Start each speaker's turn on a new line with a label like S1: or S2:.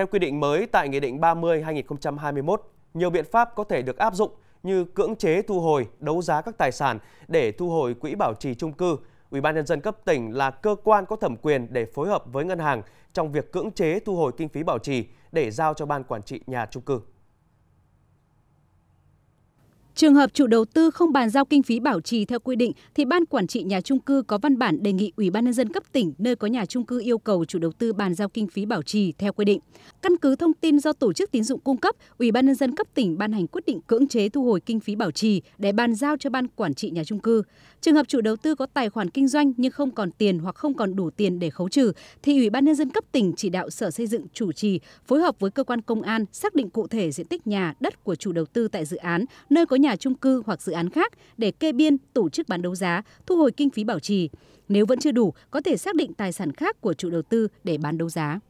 S1: Theo quy định mới tại Nghị định 30-2021, nhiều biện pháp có thể được áp dụng như cưỡng chế thu hồi, đấu giá các tài sản để thu hồi quỹ bảo trì trung cư. Ủy ban nhân dân cấp tỉnh là cơ quan có thẩm quyền để phối hợp với ngân hàng trong việc cưỡng chế thu hồi kinh phí bảo trì để giao cho ban quản trị nhà trung cư.
S2: Trường hợp chủ đầu tư không bàn giao kinh phí bảo trì theo quy định thì ban quản trị nhà trung cư có văn bản đề nghị Ủy ban nhân dân cấp tỉnh nơi có nhà trung cư yêu cầu chủ đầu tư bàn giao kinh phí bảo trì theo quy định. Căn cứ thông tin do tổ chức tín dụng cung cấp, Ủy ban nhân dân cấp tỉnh ban hành quyết định cưỡng chế thu hồi kinh phí bảo trì để bàn giao cho ban quản trị nhà trung cư. Trường hợp chủ đầu tư có tài khoản kinh doanh nhưng không còn tiền hoặc không còn đủ tiền để khấu trừ thì Ủy ban nhân dân cấp tỉnh chỉ đạo Sở Xây dựng chủ trì phối hợp với cơ quan công an xác định cụ thể diện tích nhà, đất của chủ đầu tư tại dự án nơi có nhà nhà trung cư hoặc dự án khác để kê biên, tổ chức bán đấu giá, thu hồi kinh phí bảo trì. Nếu vẫn chưa đủ, có thể xác định tài sản khác của chủ đầu tư để bán đấu giá.